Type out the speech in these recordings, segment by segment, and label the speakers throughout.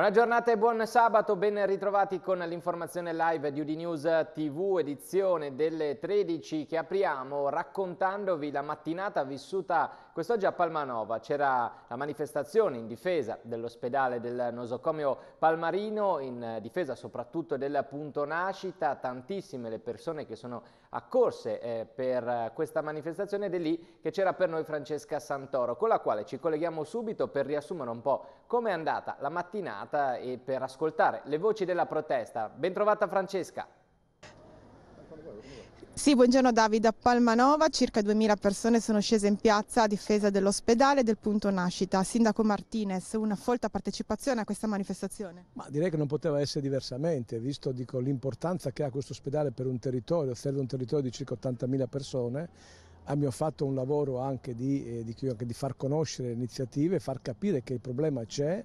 Speaker 1: Buona giornata e buon sabato, ben ritrovati con l'informazione live di Udinews TV edizione delle 13 che apriamo raccontandovi la mattinata vissuta quest'oggi a Palmanova. C'era la manifestazione in difesa dell'ospedale del nosocomio Palmarino, in difesa soprattutto del punto nascita, tantissime le persone che sono accorse eh, per eh, questa manifestazione ed è lì che c'era per noi Francesca Santoro, con la quale ci colleghiamo subito per riassumere un po' come è andata la mattinata e per ascoltare le voci della protesta. Bentrovata Francesca!
Speaker 2: Sì, buongiorno Davide. A Palmanova circa 2.000 persone sono scese in piazza a difesa dell'ospedale e del punto nascita. Sindaco Martinez, una folta partecipazione a questa manifestazione?
Speaker 3: Ma direi che non poteva essere diversamente, visto l'importanza che ha questo ospedale per un territorio, serve un territorio di circa 80.000 persone. Abbiamo fatto un lavoro anche di, eh, di, anche di far conoscere le iniziative, far capire che il problema c'è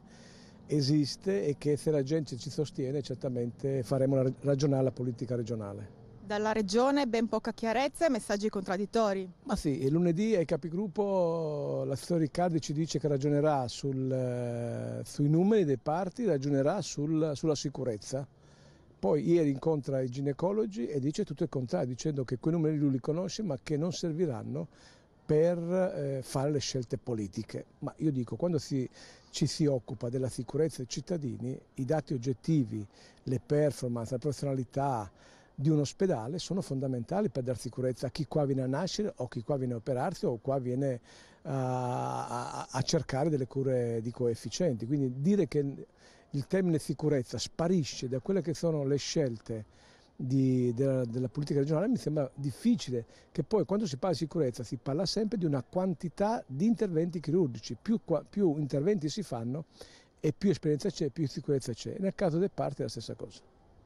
Speaker 3: esiste e che se la gente ci sostiene certamente faremo ragionare la politica regionale.
Speaker 2: Dalla regione ben poca chiarezza e messaggi contraddittori.
Speaker 3: Ma sì, il lunedì ai capigruppo la storia Riccardi ci dice che ragionerà sul, eh, sui numeri dei parti, ragionerà sul, sulla sicurezza. Poi ieri incontra i ginecologi e dice tutto il contrario, dicendo che quei numeri lui li conosce ma che non serviranno per eh, fare le scelte politiche. Ma io dico, quando si, ci si occupa della sicurezza dei cittadini, i dati oggettivi, le performance, la professionalità, di un ospedale sono fondamentali per dar sicurezza a chi qua viene a nascere o chi qua viene a operarsi o qua viene eh, a, a, a cercare delle cure di coefficienti. Quindi dire che il termine sicurezza sparisce da quelle che sono le scelte di, della, della, politica regionale mi sembra difficile, che poi quando si parla di sicurezza si parla sempre di una quantità di interventi chirurgici, più, qua, più interventi si fanno e più esperienza c'è, più sicurezza c'è. Nel caso dei parte è la stessa cosa.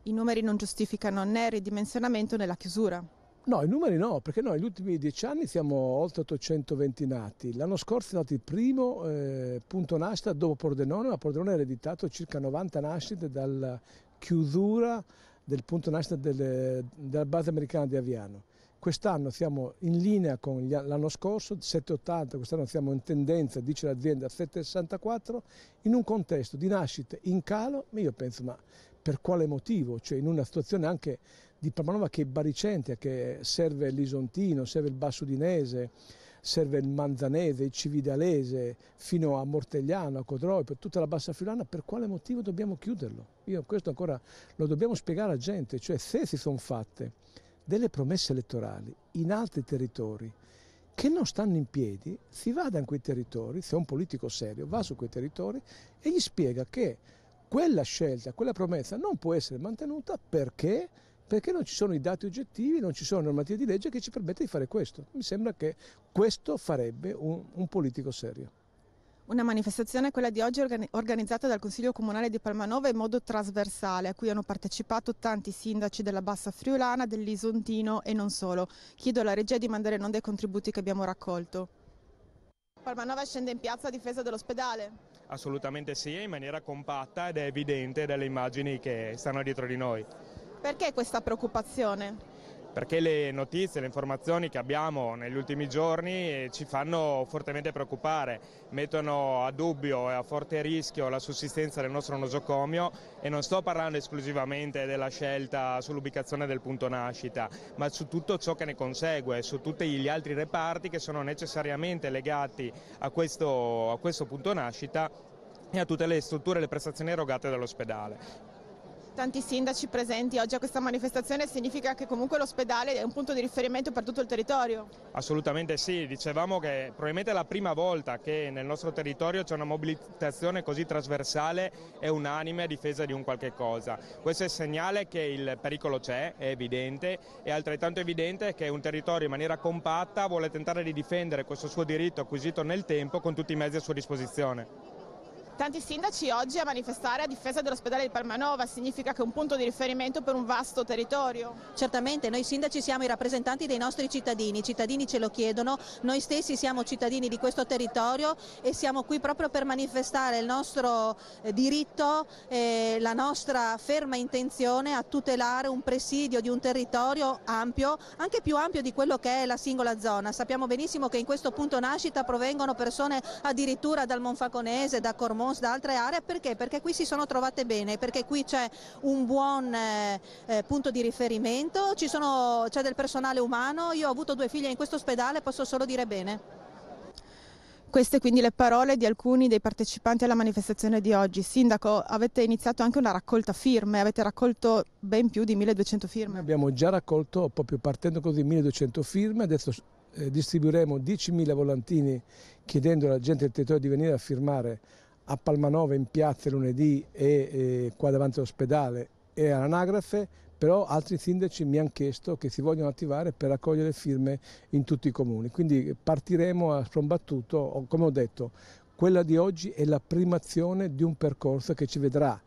Speaker 2: I numeri non giustificano né il ridimensionamento né la
Speaker 3: chiusura. No, i numeri no, perché noi negli ultimi dieci anni siamo oltre 820 nati. L'anno scorso è stato il primo eh, punto nascita dopo Pordenone, ma Pordenone ha ereditato circa 90 nascite dalla chiusura del punto nascita delle, della base americana di Aviano. Quest'anno siamo in linea con l'anno scorso, 7,80, quest'anno siamo in tendenza, dice l'azienda, a 7,64, in un contesto di nascite in calo, ma io penso, ma per quale motivo, cioè in una situazione anche di Parmanova che è baricente, che serve l'Isontino, serve il Basso Dinese, serve il Manzanese, il Cividalese, fino a Mortegliano, a Codroi, per tutta la Bassa Friulana, per quale motivo dobbiamo chiuderlo? Io questo ancora lo dobbiamo spiegare alla gente, cioè se si sono fatte delle promesse elettorali in altri territori che non stanno in piedi, si vada in quei territori, se è un politico serio, va su quei territori e gli spiega che quella scelta, quella promessa non può essere mantenuta perché? perché non ci sono i dati oggettivi, non ci sono normative di legge che ci permette di fare questo. Mi sembra che questo farebbe un, un politico serio.
Speaker 2: Una manifestazione, quella di oggi, organizzata dal Consiglio Comunale di Palmanova in modo trasversale, a cui hanno partecipato tanti sindaci della Bassa Friulana, dell'Isontino e non solo. Chiedo alla regia di mandare in onda i contributi che abbiamo raccolto. Palmanova scende in piazza a difesa dell'ospedale.
Speaker 4: Assolutamente sì, in maniera compatta ed è evidente dalle immagini che stanno dietro di noi.
Speaker 2: Perché questa preoccupazione?
Speaker 4: perché le notizie, le informazioni che abbiamo negli ultimi giorni eh, ci fanno fortemente preoccupare, mettono a dubbio e a forte rischio la sussistenza del nostro nosocomio e non sto parlando esclusivamente della scelta sull'ubicazione del punto nascita, ma su tutto ciò che ne consegue, su tutti gli altri reparti che sono necessariamente legati a questo, a questo punto nascita e a tutte le strutture e le prestazioni erogate dall'ospedale
Speaker 2: tanti sindaci presenti oggi a questa manifestazione significa che comunque l'ospedale è un punto di riferimento per tutto il territorio.
Speaker 4: Assolutamente sì, dicevamo che probabilmente è la prima volta che nel nostro territorio c'è una mobilitazione così trasversale e unanime a difesa di un qualche cosa. Questo è il segnale che il pericolo c'è, è evidente, è altrettanto evidente che un territorio in maniera compatta vuole tentare di difendere questo suo diritto acquisito nel tempo con tutti i mezzi a sua disposizione
Speaker 2: tanti sindaci oggi a manifestare a difesa dell'ospedale di Palmanova, significa che è un punto di riferimento per un vasto territorio. Certamente, noi sindaci
Speaker 5: siamo i rappresentanti dei nostri cittadini, i cittadini ce lo chiedono, noi stessi siamo cittadini di questo territorio e siamo qui proprio per manifestare il nostro eh, diritto, e la nostra ferma intenzione a tutelare un presidio di un territorio ampio, anche più ampio di quello che è la singola zona. Sappiamo benissimo che in questo punto nascita provengono persone addirittura dal Monfaconese, da Cormone, Mons da altre aree perché? Perché qui si sono trovate bene, perché qui c'è un buon eh, eh punto di riferimento, c'è del personale umano, io ho avuto due figlie in questo ospedale, posso solo dire bene.
Speaker 2: Queste quindi le parole di alcuni dei partecipanti alla manifestazione di oggi. Sindaco, avete iniziato anche una raccolta firme, avete raccolto ben
Speaker 3: più di 1200 firme. Abbiamo già raccolto, proprio partendo così, 1200 firme, adesso eh, distribuiremo 10.000 volantini chiedendo alla gente del territorio di venire a firmare a Palmanova in piazza lunedì e, qua davanti all'ospedale e all'anagrafe, però altri sindaci mi hanno chiesto che si vogliono attivare per raccogliere firme in tutti i comuni. Quindi partiremo a sprombattuto, come ho detto, quella di oggi è la primazione di un percorso che ci vedrà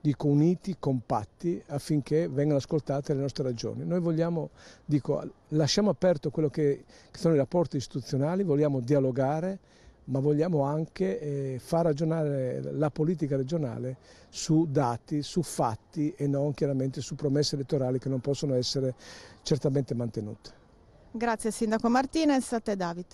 Speaker 3: dico, uniti, compatti, affinché vengano ascoltate le nostre ragioni. Noi vogliamo, dico, lasciamo aperto quello che sono i rapporti istituzionali, vogliamo dialogare, ma vogliamo anche eh, far ragionare la politica regionale su dati, su fatti e non chiaramente su promesse elettorali che non possono essere certamente mantenute.
Speaker 2: Grazie Sindaco Martinez, a te David.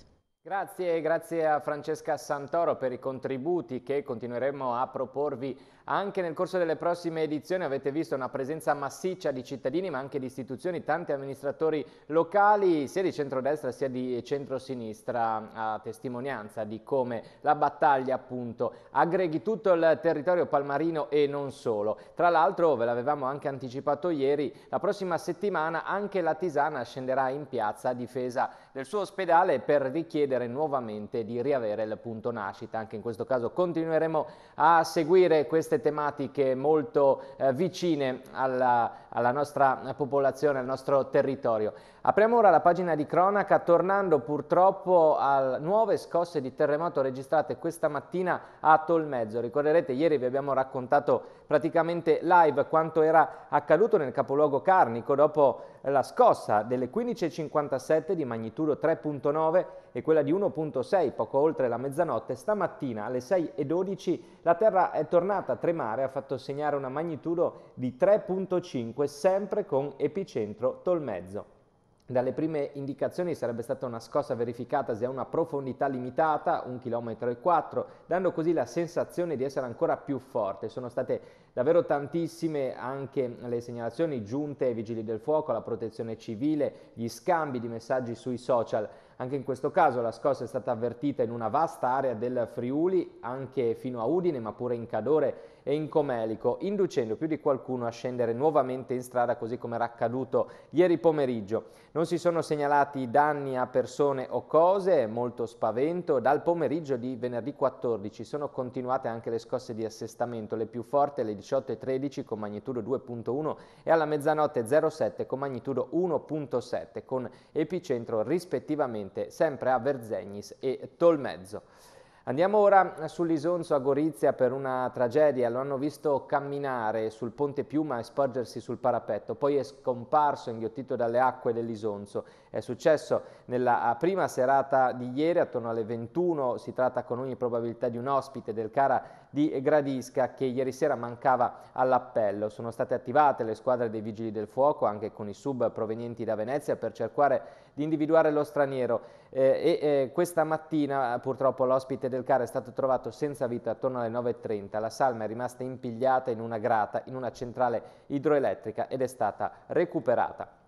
Speaker 1: Grazie, grazie a Francesca Santoro per i contributi che continueremo a proporvi anche nel corso delle prossime edizioni avete visto una presenza massiccia di cittadini ma anche di istituzioni, tanti amministratori locali sia di centrodestra sia di centrosinistra a testimonianza di come la battaglia appunto aggreghi tutto il territorio palmarino e non solo. Tra l'altro ve l'avevamo anche anticipato ieri, la prossima settimana anche la Tisana scenderà in piazza a difesa del suo ospedale per richiedere nuovamente di riavere il punto nascita. Anche in questo caso continueremo a seguire queste tematiche molto eh, vicine alla, alla nostra eh, popolazione, al nostro territorio. Apriamo ora la pagina di cronaca tornando purtroppo a nuove scosse di terremoto registrate questa mattina a Tolmezzo. Ricorderete ieri vi abbiamo raccontato praticamente live quanto era accaduto nel capoluogo carnico dopo la scossa delle 15.57 di magnitudo 3.9 e quella di 1.6 poco oltre la mezzanotte. Stamattina alle 6.12 la terra è tornata a tremare, ha fatto segnare una magnitudo di 3.5 comunque sempre con epicentro Tolmezzo. Dalle prime indicazioni sarebbe stata una scossa verificatasi a una profondità limitata, 1,4 km, dando così la sensazione di essere ancora più forte. Sono state davvero tantissime anche le segnalazioni giunte ai vigili del fuoco, alla protezione civile, gli scambi di messaggi sui social. Anche in questo caso la scossa è stata avvertita in una vasta area del Friuli, anche fino a Udine, ma pure in Cadore e in Comelico, inducendo più di qualcuno a scendere nuovamente in strada così come era accaduto ieri pomeriggio. Non si sono segnalati danni a persone o cose, molto spavento. Dal pomeriggio di venerdì 14 sono continuate anche le scosse di assestamento, le più forti alle 18.13 con magnitudo 2.1 e alla mezzanotte 07 con magnitudo 1.7 con epicentro rispettivamente sempre a Verzegnis e Tolmezzo. Andiamo ora sull'Isonzo a Gorizia per una tragedia. Lo hanno visto camminare sul ponte Piuma e sporgersi sul parapetto. Poi è scomparso, inghiottito dalle acque dell'Isonzo. È successo nella prima serata di ieri, attorno alle 21, si tratta con ogni probabilità di un ospite del Cara di Gradisca che ieri sera mancava all'appello. Sono state attivate le squadre dei Vigili del Fuoco, anche con i sub provenienti da Venezia, per cercare di individuare lo straniero. Eh, e eh, questa mattina purtroppo l'ospite del Cara è stato trovato senza vita attorno alle 9.30. La salma è rimasta impigliata in una grata, in una centrale idroelettrica ed è stata recuperata.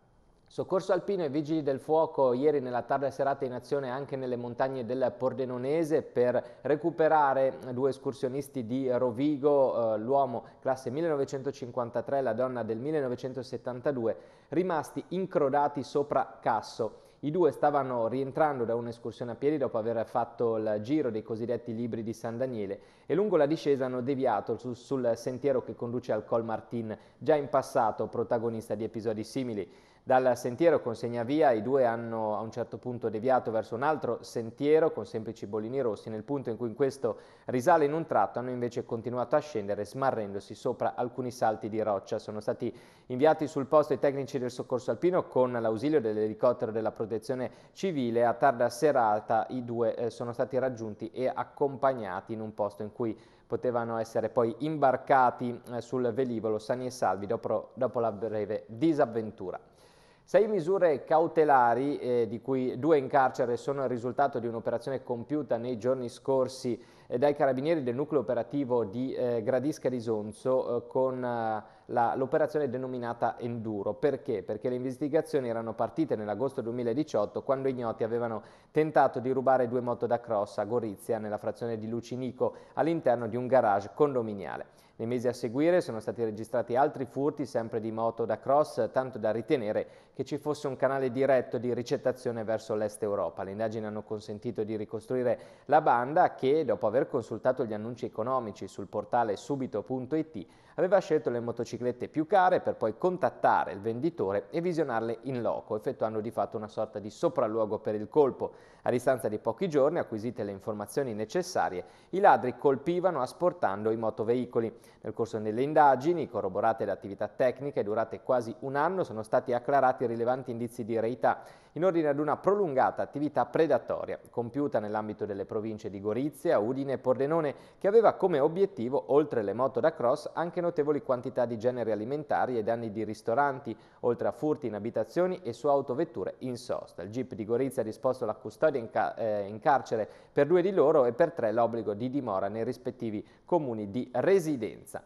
Speaker 1: Soccorso Alpino e Vigili del Fuoco ieri nella tarda serata in azione anche nelle montagne del Pordenonese per recuperare due escursionisti di Rovigo, eh, l'uomo classe 1953 e la donna del 1972, rimasti incrodati sopra Casso. I due stavano rientrando da un'escursione a piedi dopo aver fatto il giro dei cosiddetti libri di San Daniele e lungo la discesa hanno deviato su, sul sentiero che conduce al Col Martin, già in passato protagonista di episodi simili. Dal sentiero con segnavia i due hanno a un certo punto deviato verso un altro sentiero con semplici bollini rossi. Nel punto in cui questo risale in un tratto hanno invece continuato a scendere smarrendosi sopra alcuni salti di roccia. Sono stati inviati sul posto i tecnici del soccorso alpino con l'ausilio dell'elicottero della protezione civile. A tarda serata i due eh, sono stati raggiunti e accompagnati in un posto in cui potevano essere poi imbarcati eh, sul velivolo sani e salvi dopo, dopo la breve disavventura. Sei misure cautelari, eh, di cui due in carcere, sono il risultato di un'operazione compiuta nei giorni scorsi eh, dai carabinieri del nucleo operativo di eh, Gradisca di Sonzo eh, con eh, l'operazione denominata Enduro. Perché? Perché le investigazioni erano partite nell'agosto 2018 quando ignoti avevano tentato di rubare due moto da cross a Gorizia nella frazione di Lucinico all'interno di un garage condominiale. Nei mesi a seguire sono stati registrati altri furti sempre di moto da cross, tanto da ritenere che ci fosse un canale diretto di ricettazione verso l'est Europa. Le indagini hanno consentito di ricostruire la banda che, dopo aver consultato gli annunci economici sul portale subito.it, Aveva scelto le motociclette più care per poi contattare il venditore e visionarle in loco, effettuando di fatto una sorta di sopralluogo per il colpo. A distanza di pochi giorni, acquisite le informazioni necessarie, i ladri colpivano asportando i motoveicoli. Nel corso delle indagini, corroborate da attività tecniche durate quasi un anno, sono stati acclarati rilevanti indizi di reità in ordine ad una prolungata attività predatoria compiuta nell'ambito delle province di Gorizia, Udine e Pordenone che aveva come obiettivo, oltre le moto da cross, anche notevoli quantità di generi alimentari e danni di ristoranti, oltre a furti in abitazioni e su autovetture in sosta. Il GIP di Gorizia ha disposto la custodia in, ca eh, in carcere per due di loro e per tre l'obbligo di dimora nei rispettivi comuni di residenza.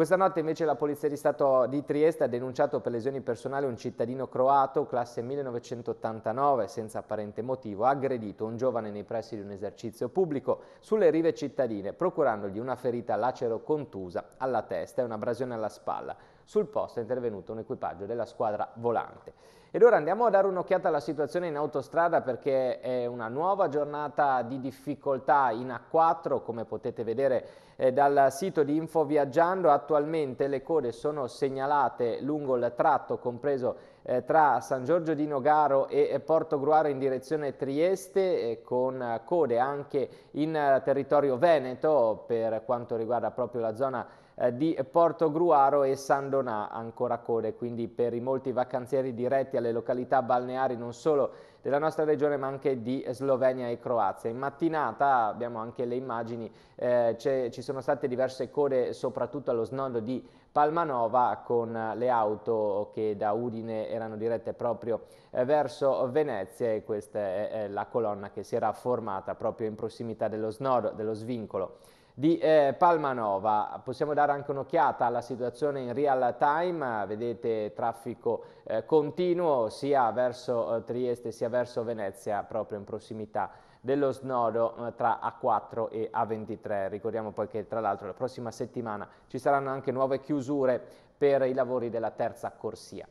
Speaker 1: Questa notte invece la Polizia di Stato di Trieste ha denunciato per lesioni personali un cittadino croato, classe 1989, senza apparente motivo, ha aggredito un giovane nei pressi di un esercizio pubblico sulle rive cittadine, procurandogli una ferita lacero contusa alla testa e un'abrasione alla spalla. Sul posto è intervenuto un equipaggio della squadra volante. Ed ora andiamo a dare un'occhiata alla situazione in autostrada perché è una nuova giornata di difficoltà in A4, come potete vedere eh, dal sito di Info Viaggiando. Attualmente le code sono segnalate lungo il tratto compreso eh, tra San Giorgio di Nogaro e, e eh, Porto Gruaro in direzione Trieste, eh, con code anche in eh, territorio veneto per quanto riguarda proprio la zona eh, di Porto Gruaro e San Donà ancora code, quindi per i molti vacanzieri diretti alle località balneari non solo della nostra regione ma anche di Slovenia e Croazia. In mattinata abbiamo anche le immagini, eh, ci sono state diverse code soprattutto allo snodo di Palmanova con le auto che da Udine erano dirette proprio eh, verso Venezia e questa è, è la colonna che si era formata proprio in prossimità dello snodo, dello svincolo di eh, Palmanova. Possiamo dare anche un'occhiata alla situazione in real time, vedete traffico eh, continuo sia verso eh, Trieste sia verso Venezia proprio in prossimità dello snodo eh, tra A4 e A23. Ricordiamo poi che tra l'altro la prossima settimana ci saranno anche nuove chiusure per i lavori della terza corsia.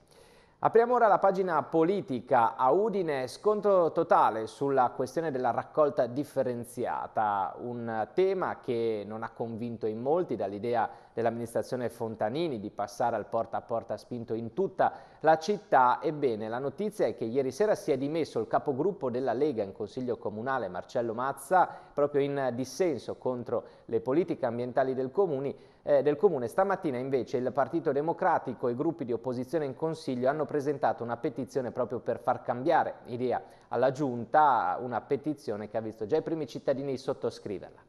Speaker 1: Apriamo ora la pagina politica a Udine, scontro totale sulla questione della raccolta differenziata, un tema che non ha convinto in molti dall'idea dell'amministrazione Fontanini di passare al porta a porta spinto in tutta la città. Ebbene, la notizia è che ieri sera si è dimesso il capogruppo della Lega in Consiglio Comunale, Marcello Mazza, proprio in dissenso contro le politiche ambientali del Comune. Eh, del comune. Stamattina invece il Partito Democratico e i gruppi di opposizione in Consiglio hanno presentato una petizione proprio per far cambiare idea alla Giunta, una petizione che ha visto già i primi cittadini sottoscriverla.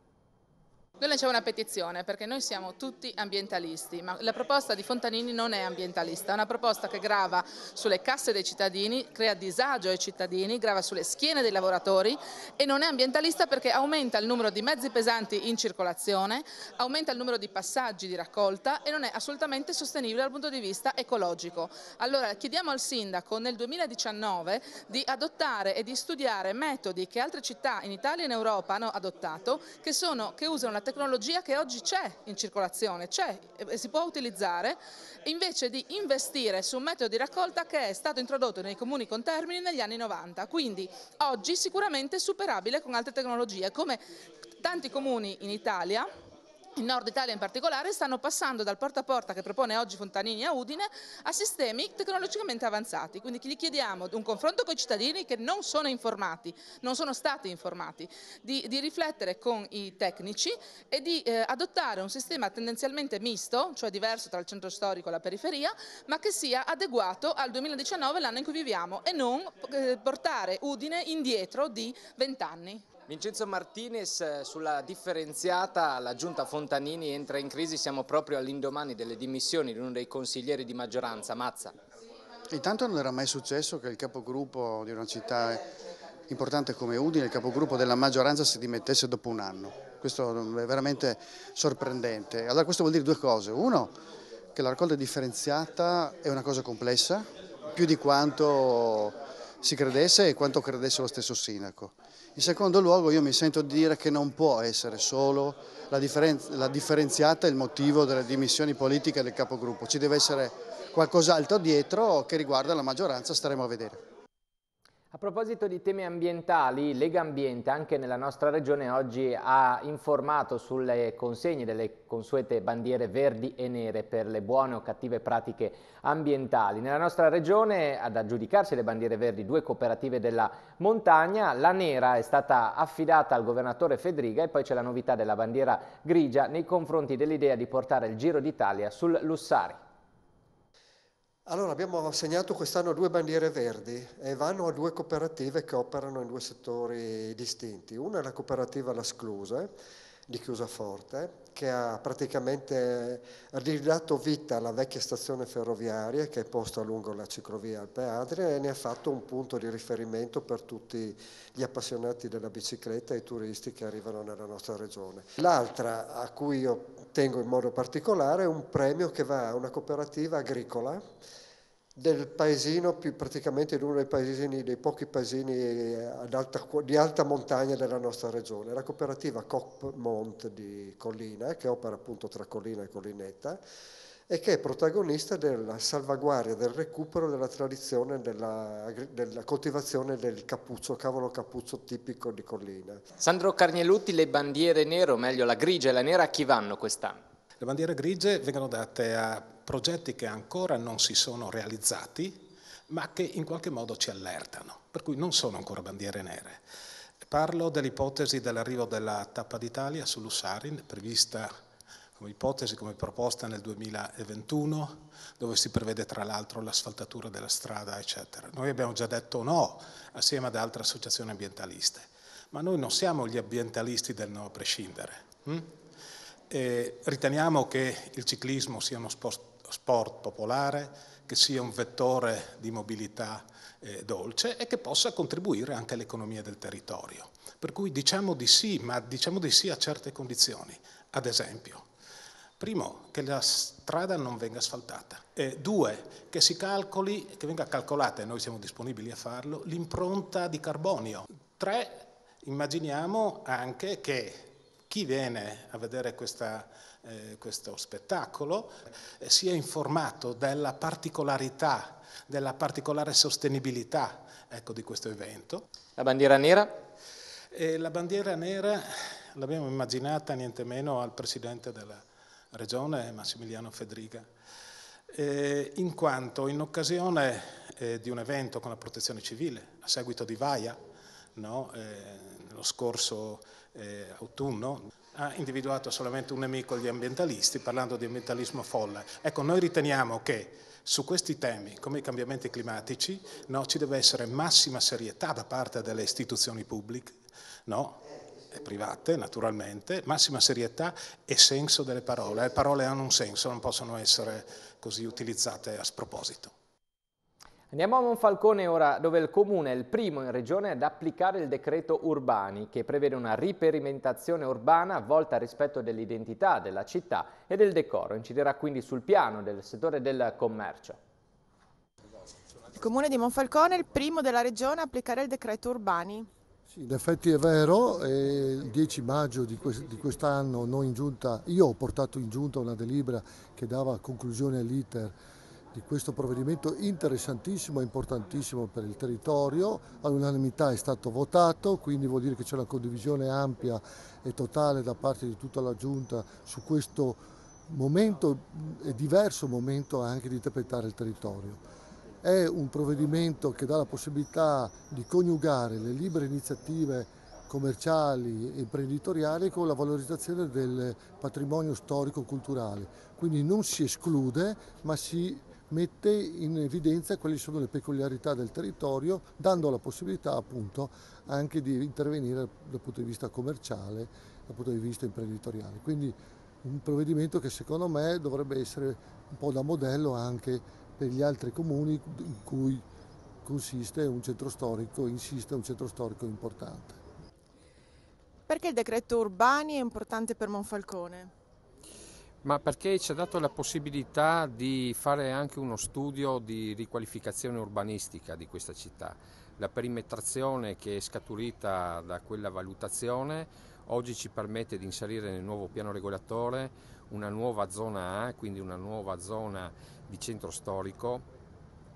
Speaker 6: Noi lanciamo una petizione perché noi siamo tutti ambientalisti, ma la proposta di Fontanini non è ambientalista, è una proposta che grava sulle casse dei cittadini, crea disagio ai cittadini, grava sulle schiene dei lavoratori e non è ambientalista perché aumenta il numero di mezzi pesanti in circolazione, aumenta il numero di passaggi di raccolta e non è assolutamente sostenibile dal punto di vista ecologico. Allora chiediamo al Sindaco nel 2019 di adottare e di studiare metodi che altre città in Italia e in Europa hanno adottato che, sono, che usano la tecnologia tecnologia che oggi c'è in circolazione, c'è e si può utilizzare, invece di investire su un metodo di raccolta che è stato introdotto nei comuni con termini negli anni 90, quindi oggi sicuramente superabile con altre tecnologie, come tanti comuni in Italia in Nord Italia in particolare, stanno passando dal porta a porta che propone oggi Fontanini a Udine a sistemi tecnologicamente avanzati. Quindi gli chiediamo un confronto con i cittadini che non sono informati, non sono stati informati, di, di riflettere con i tecnici e di eh, adottare un sistema tendenzialmente misto, cioè diverso tra il centro storico e la periferia, ma che sia adeguato al 2019, l'anno in cui viviamo, e non eh, portare Udine indietro di vent'anni. Vincenzo Martinez,
Speaker 1: eh, sulla differenziata la giunta Fontanini entra in crisi, siamo proprio all'indomani delle dimissioni di uno dei consiglieri di maggioranza, Mazza.
Speaker 7: Intanto non era mai successo che il capogruppo di una città importante come Udine, il capogruppo della maggioranza si dimettesse dopo un anno, questo è veramente sorprendente. Allora questo vuol dire due cose, uno che la raccolta differenziata è una cosa complessa, più di quanto si credesse e quanto credesse lo stesso sindaco. In secondo luogo io mi sento di dire che non può essere solo la, differenz la differenziata il motivo delle dimissioni politiche del capogruppo, ci deve essere qualcos'altro dietro che riguarda la maggioranza, staremo a vedere.
Speaker 1: A proposito di temi ambientali, Lega Ambiente anche nella nostra regione oggi ha informato sulle consegne delle consuete bandiere verdi e nere per le buone o cattive pratiche ambientali. Nella nostra regione ad aggiudicarsi le bandiere verdi due cooperative della montagna, la nera è stata affidata al governatore Fedriga e poi c'è la novità della bandiera grigia nei confronti dell'idea di portare il Giro d'Italia sul
Speaker 8: Lussari. Allora abbiamo assegnato quest'anno due bandiere verdi e vanno a due cooperative che operano in due settori distinti. Una è la cooperativa La Sclusa di Chiusaforte che ha praticamente ridato vita alla vecchia stazione ferroviaria che è posta lungo la ciclovia Alpe Adria e ne ha fatto un punto di riferimento per tutti gli appassionati della bicicletta e i turisti che arrivano nella nostra regione. L'altra a cui io tengo in modo particolare è un premio che va a una cooperativa agricola del paesino, più praticamente in uno dei, paesini, dei pochi paesini eh, alta, di alta montagna della nostra regione, la cooperativa Cop Mont di Collina, che opera appunto tra Collina e Collinetta, e che è protagonista della salvaguardia, del recupero della tradizione della, della coltivazione del cappuccio, cavolo cappuccio tipico di Collina.
Speaker 1: Sandro Carnielutti, le bandiere nere, o meglio la grigia e la nera, a chi vanno quest'anno?
Speaker 8: Le bandiere grigie vengono date
Speaker 9: a progetti che ancora non si sono realizzati, ma che in qualche modo ci allertano, per cui non sono ancora bandiere nere. Parlo dell'ipotesi dell'arrivo della tappa d'Italia su Lussarin, prevista come ipotesi, come proposta nel 2021, dove si prevede tra l'altro l'asfaltatura della strada, eccetera. Noi abbiamo già detto no assieme ad altre associazioni ambientaliste, ma noi non siamo gli ambientalisti del no a prescindere. Hm? eh, riteniamo che il ciclismo sia uno sport, sport, popolare, che sia un vettore di mobilità eh, dolce e che possa contribuire anche all'economia del territorio. Per cui diciamo di sì, ma diciamo di sì a certe condizioni. Ad esempio, primo, che la strada non venga asfaltata. Eh, due, che si calcoli, che venga calcolata, e noi siamo disponibili a farlo, l'impronta di carbonio. Tre, immaginiamo anche che chi viene a vedere questa, eh, questo spettacolo eh, sia informato della particolarità, della particolare sostenibilità ecco, di questo evento. La bandiera nera? E la bandiera nera l'abbiamo immaginata niente meno al Presidente della Regione, Massimiliano Fedriga, eh, in quanto in occasione eh, di un evento con la Protezione Civile, a seguito di Vaia, no? eh, lo scorso eh, autunno, ha individuato solamente un nemico gli ambientalisti parlando di ambientalismo folle. Ecco, noi riteniamo che su questi temi, come i cambiamenti climatici, no, ci deve essere massima serietà da parte delle istituzioni pubbliche, no? private naturalmente, massima serietà e senso delle parole. Le parole hanno un senso, non possono essere così utilizzate a sproposito.
Speaker 1: Andiamo a Monfalcone ora dove il comune è il primo in regione ad applicare il decreto urbani che prevede una riperimentazione urbana volta al rispetto dell'identità della città e del decoro. Inciderà quindi sul piano del settore del commercio.
Speaker 2: Il comune di Monfalcone è il primo della regione a applicare il decreto urbani.
Speaker 7: Sì, in effetti è vero, il 10 maggio di quest'anno io ho portato in giunta una delibera che dava conclusione all'iter di questo provvedimento interessantissimo e importantissimo per il territorio, all'unanimità è stato votato, quindi vuol dire che c'è una condivisione ampia e totale da parte di tutta la Giunta su questo momento e diverso momento anche di interpretare il territorio. È un provvedimento che dà la possibilità di coniugare le libere iniziative commerciali e imprenditoriali con la valorizzazione del patrimonio storico-culturale. Quindi non si esclude ma si mette in evidenza quali sono le peculiarità del territorio, dando la possibilità appunto anche di intervenire dal punto di vista commerciale, dal punto di vista imprenditoriale. Quindi un provvedimento che secondo me dovrebbe essere un po' da modello anche per gli altri comuni in cui consiste un centro storico, insiste un centro storico importante.
Speaker 2: Perché il decreto urbani è importante per Monfalcone?
Speaker 7: ma perché ci ha dato la possibilità
Speaker 10: di fare anche uno studio di riqualificazione urbanistica di questa città. La perimetrazione che è scaturita da quella valutazione oggi ci permette di inserire nel nuovo piano regolatore una nuova zona A, quindi una nuova zona di centro storico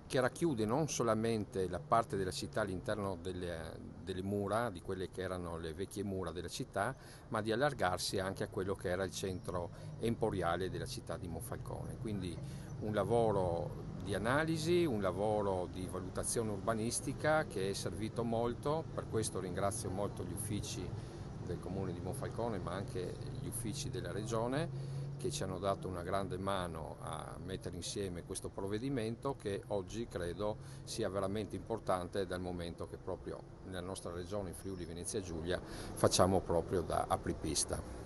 Speaker 10: che racchiude non solamente la parte della città all'interno delle, delle, mura, di quelle che erano le vecchie mura della città, ma di allargarsi anche a quello che era il centro emporiale della città di Monfalcone. Quindi un lavoro di analisi, un lavoro di valutazione urbanistica che è servito molto, per questo ringrazio molto gli uffici del comune di Monfalcone ma anche gli uffici della regione che ci hanno dato una grande mano a mettere insieme questo provvedimento che oggi credo sia veramente importante dal momento che proprio nella nostra regione, in Friuli Venezia Giulia, facciamo proprio da apripista.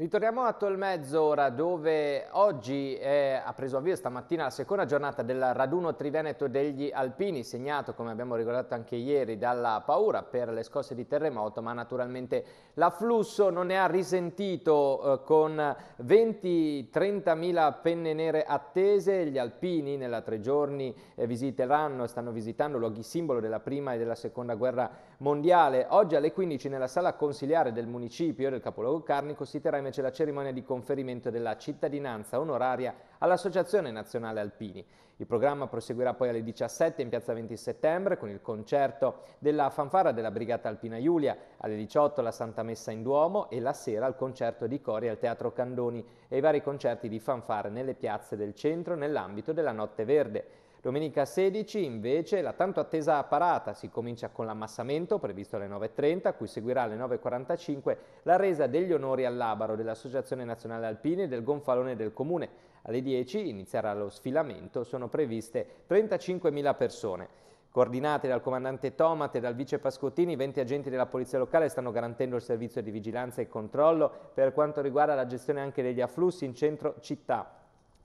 Speaker 1: Ritorniamo a Tolmezzo ora dove oggi è, ha preso avvio stamattina la seconda giornata del raduno triveneto degli alpini segnato come abbiamo ricordato anche ieri dalla paura per le scosse di terremoto ma naturalmente l'afflusso non ne ha risentito eh, con 20-30 mila penne nere attese gli alpini nella tre giorni eh, visiteranno stanno visitando luoghi simbolo della prima e della seconda guerra mondiale. Oggi alle 15 nella sala consiliare del municipio del capoluogo carnico si terrà invece la cerimonia di conferimento della cittadinanza onoraria all'Associazione Nazionale Alpini. Il programma proseguirà poi alle 17 in piazza 20 settembre con il concerto della fanfara della Brigata Alpina Giulia, alle 18 la Santa Messa in Duomo e la sera il concerto di cori al Teatro Candoni e i vari concerti di fanfare nelle piazze del centro nell'ambito della Notte Verde. Domenica 16 invece la tanto attesa parata si comincia con l'ammassamento previsto alle 9.30, a cui seguirà alle 9.45 la resa degli onori all'Abaro dell'Associazione Nazionale Alpine e del Gonfalone del Comune. Alle 10 inizierà lo sfilamento, sono previste 35.000 persone. Coordinate dal comandante Tomate e dal vice Pascottini, 20 agenti della polizia locale stanno garantendo il servizio di vigilanza e controllo per quanto riguarda la gestione anche degli afflussi in centro città.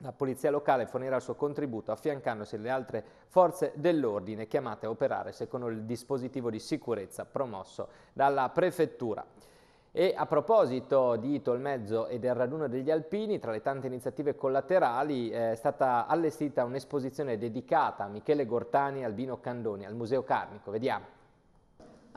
Speaker 1: La polizia locale fornirà il suo contributo affiancandosi alle altre forze dell'ordine chiamate a operare secondo il dispositivo di sicurezza promosso dalla prefettura. E a proposito di Tolmezzo e del raduno degli alpini, tra le tante iniziative collaterali eh, è stata allestita un'esposizione dedicata a Michele Gortani e Albino Candoni al Museo Carnico. Vediamo.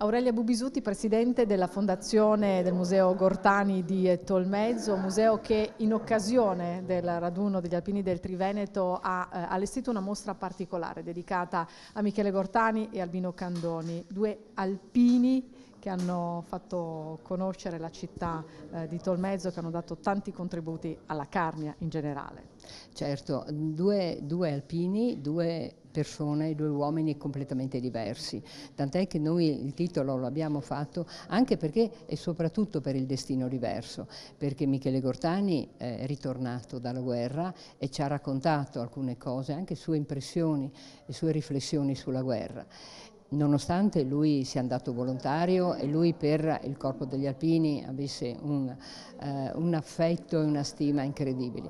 Speaker 2: Aurelia Bubisuti, presidente della Fondazione del Museo Gortani di Tolmezzo, museo che in occasione del raduno degli alpini del Triveneto ha eh, allestito una mostra particolare dedicata a Michele Gortani e Albino Candoni, due alpini che hanno fatto conoscere la città eh, di Tolmezzo, che hanno dato tanti contributi alla Carnia in generale.
Speaker 11: Certo, due, due alpini, due persone, due uomini completamente diversi. Tant'è che noi il titolo lo abbiamo fatto anche perché e soprattutto per il destino diverso, perché Michele Gortani è ritornato dalla guerra e ci ha raccontato alcune cose, anche sue impressioni e sue riflessioni sulla guerra nonostante lui sia andato volontario e lui per il Corpo degli Alpini avesse un, eh, un affetto e una stima incredibili,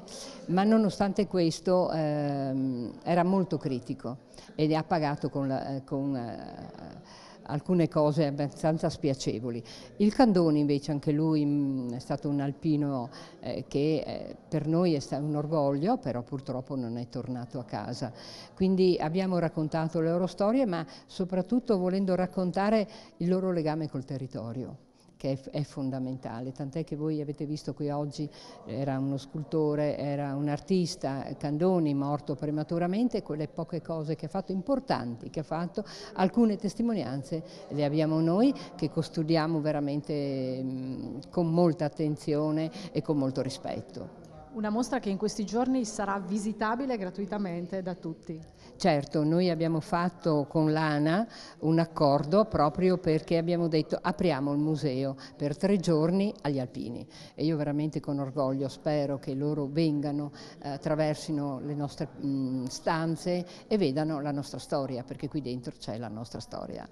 Speaker 11: ma nonostante questo eh, era molto critico ed ha pagato con... La, eh, con eh, alcune cose abbastanza spiacevoli. Il Candoni invece, anche lui mh, mm, è stato un alpino eh, che eh, per noi è stato un orgoglio, però purtroppo non è tornato a casa. Quindi abbiamo raccontato le loro storie, ma soprattutto volendo raccontare il loro legame col territorio che è, è, fondamentale, tant'è che voi avete visto qui oggi era uno scultore, era un artista, Candoni, morto prematuramente, quelle poche cose che ha fatto, importanti che ha fatto, alcune testimonianze le abbiamo noi che custodiamo veramente mh, con molta attenzione e con molto rispetto.
Speaker 2: Una mostra che in questi giorni sarà visitabile gratuitamente da tutti.
Speaker 11: Certo, noi abbiamo fatto con l'ANA un accordo proprio perché abbiamo detto apriamo il museo per tre giorni agli alpini e io veramente con orgoglio spero che loro vengano, eh, attraversino le nostre mh, mm, stanze e vedano la nostra storia perché qui dentro c'è la nostra storia.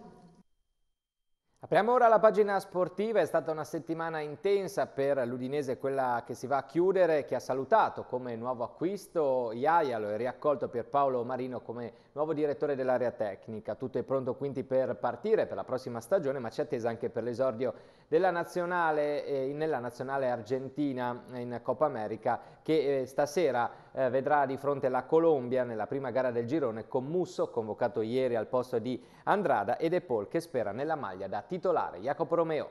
Speaker 1: Apriamo ora la pagina sportiva, è stata una settimana intensa per l'Udinese, quella che si va a chiudere, che ha salutato come nuovo acquisto Iaia, lo è riaccolto Pierpaolo Marino come nuovo direttore dell'area tecnica. Tutto è pronto quindi per partire per la prossima stagione, ma c'è attesa anche per l'esordio della nazionale, eh, nella nazionale argentina in Coppa America che eh, stasera eh, vedrà di fronte la Colombia nella prima gara del girone con Musso, convocato ieri al posto di Andrada, e De Paul che spera nella maglia da titolare. Jacopo Romeo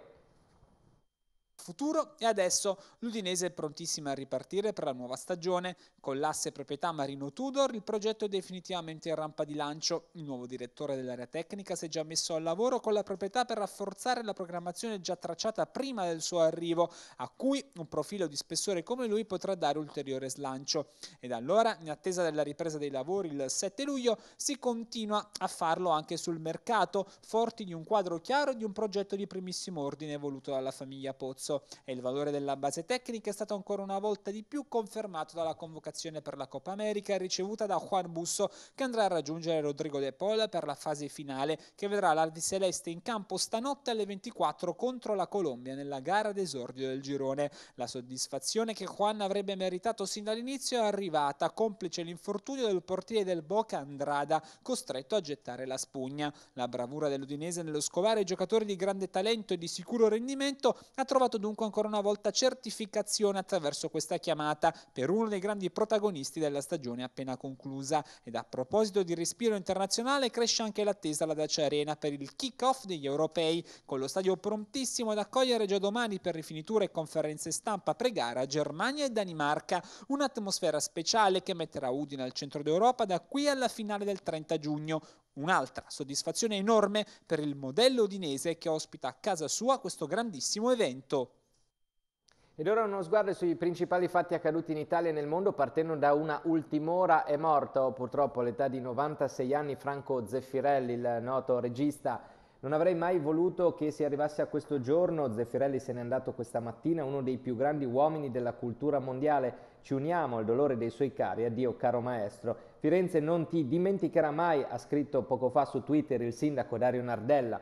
Speaker 12: futuro e adesso l'Udinese è prontissima a ripartire per la nuova stagione. Con l'asse proprietà Marino Tudor il progetto è definitivamente in rampa di lancio. Il nuovo direttore dell'area tecnica si è già messo al lavoro con la proprietà per rafforzare la programmazione già tracciata prima del suo arrivo, a cui un profilo di spessore come lui potrà dare ulteriore slancio. Ed allora, in attesa della ripresa dei lavori il 7 luglio, si continua a farlo anche sul mercato, forti di un quadro chiaro e di un progetto di primissimo ordine voluto dalla famiglia Pozzo. Campazzo e il valore della base tecnica è stato ancora una volta di più confermato dalla convocazione per la Coppa America ricevuta da Juan Busso che andrà a raggiungere Rodrigo De Paul per la fase finale che vedrà l'Albiceleste in campo stanotte alle 24 contro la Colombia nella gara d'esordio del girone. La soddisfazione che Juan avrebbe meritato sin dall'inizio è arrivata, complice l'infortunio del portiere del Boca Andrada, costretto a gettare la spugna. La bravura dell'Udinese nello scovare giocatori di grande talento e di sicuro rendimento ha trovato trovato dunque ancora una volta certificazione attraverso questa chiamata per uno dei grandi protagonisti della stagione appena conclusa. Ed a proposito di respiro internazionale cresce anche l'attesa alla Dacia Arena per il kick-off degli europei, con lo stadio prontissimo ad accogliere già domani per rifiniture e conferenze stampa pre-gara Germania e Danimarca, un'atmosfera speciale che metterà Udine al centro d'Europa da qui alla finale del 30 giugno, Un'altra soddisfazione enorme per il modello udinese che ospita a casa sua questo grandissimo evento.
Speaker 1: Ed ora uno sguardo sui principali fatti accaduti in Italia e nel mondo partendo da una ultima ora è morto purtroppo all'età di 96 anni Franco Zeffirelli, il noto regista. Non avrei mai voluto che si arrivasse a questo giorno, Zeffirelli se n'è andato questa mattina, uno dei più grandi uomini della cultura mondiale ci uniamo al dolore dei suoi cari, addio caro maestro. Firenze non ti dimenticherà mai, ha scritto poco fa su Twitter il sindaco Dario Nardella.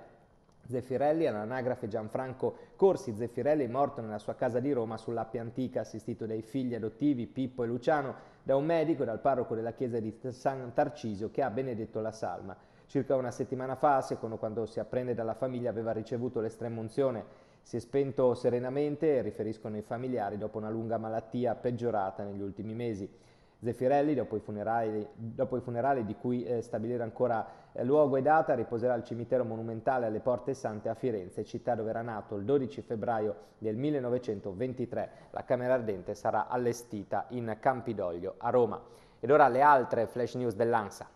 Speaker 1: Zeffirelli all'anagrafe Gianfranco Corsi. Zeffirelli è morto nella sua casa di Roma sull'Appia Antica, assistito dai figli adottivi Pippo e Luciano, da un medico e dal parroco della chiesa di San Tarcisio che ha benedetto la salma. Circa una settimana fa, secondo quanto si apprende dalla famiglia, aveva ricevuto l'estrema unzione si è spento serenamente, riferiscono i familiari, dopo una lunga malattia peggiorata negli ultimi mesi. Zeffirelli, dopo i funerali, dopo i funerali di cui eh, stabilire ancora eh, luogo e data, riposerà al cimitero monumentale alle Porte Sante a Firenze, città dove era nato il 12 febbraio del 1923. La Camera Ardente sarà allestita in Campidoglio a Roma. Ed ora le altre flash news dell'ANSA.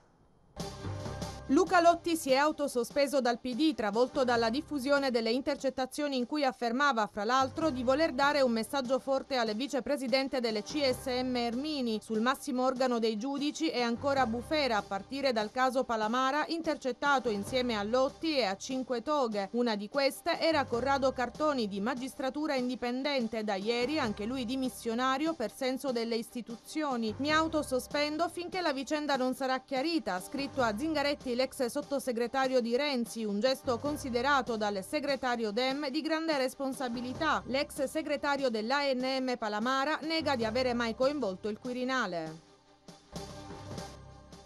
Speaker 5: Luca Lotti si è autosospeso dal PD, travolto dalla diffusione delle intercettazioni in cui affermava, fra l'altro, di voler dare un messaggio forte al vicepresidente delle CSM Ermini sul massimo organo dei giudici e ancora Bufera, a partire dal caso Palamara, intercettato insieme a Lotti e a cinque toghe. Una di queste era Corrado Cartoni di magistratura indipendente, da ieri anche lui dimissionario per senso delle istituzioni. Mi autosospendo finché la vicenda non sarà chiarita, ha scritto a Zingaretti l'ex sottosegretario di Renzi, un gesto considerato dal segretario Dem di grande responsabilità. L'ex segretario dell'ANM Palamara nega di avere mai coinvolto il Quirinale.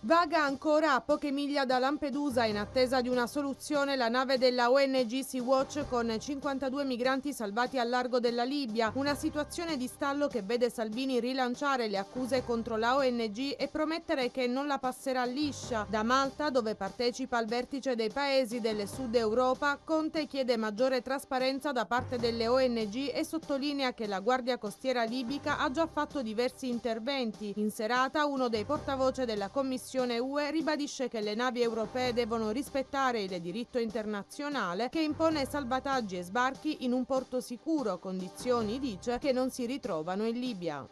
Speaker 5: Vaga ancora a poche miglia da Lampedusa in attesa di una soluzione la nave della ONG Sea Watch con 52 migranti salvati al largo della Libia, una situazione di stallo che vede Salvini rilanciare le accuse contro la ONG e promettere che non la passerà liscia. Da Malta, dove partecipa al vertice dei paesi del sud Europa, Conte chiede maggiore trasparenza da parte delle ONG e sottolinea che la Guardia Costiera libica ha già fatto diversi interventi. In serata uno dei portavoce della Commissione Commissione UE ribadisce che le navi europee devono rispettare il diritto internazionale che impone salvataggi e sbarchi in un porto sicuro, condizioni, dice, che non si ritrovano in Libia.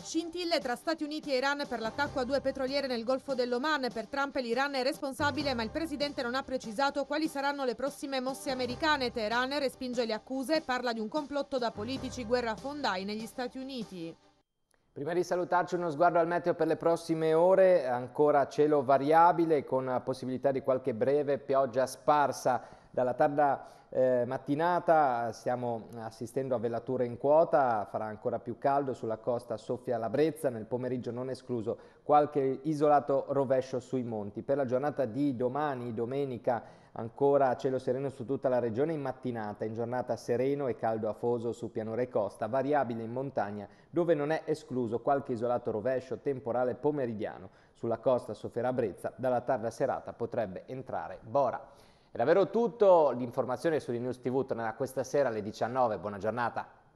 Speaker 5: Scintille tra Stati Uniti e Iran per l'attacco a due petroliere nel Golfo dell'Oman. Per Trump l'Iran è responsabile, ma il presidente non ha precisato quali saranno le prossime mosse americane. Teheran respinge le accuse e parla di un complotto da politici guerrafondai negli Stati Uniti.
Speaker 1: Prima di salutarci uno sguardo al meteo per le prossime ore, ancora cielo variabile con possibilità di qualche breve pioggia sparsa. Dalla tarda eh, mattinata stiamo assistendo a velature in quota, farà ancora più caldo, sulla costa soffia la brezza, nel pomeriggio non escluso qualche isolato rovescio sui monti. Per la giornata di domani, domenica, Ancora cielo sereno su tutta la regione in mattinata, in giornata sereno e caldo afoso su pianura e costa, variabile in montagna dove non è escluso qualche isolato rovescio temporale pomeridiano. Sulla costa sofferà brezza, dalla tarda serata potrebbe entrare bora. È davvero tutto, l'informazione su di News TV tornerà questa sera alle 19, buona giornata.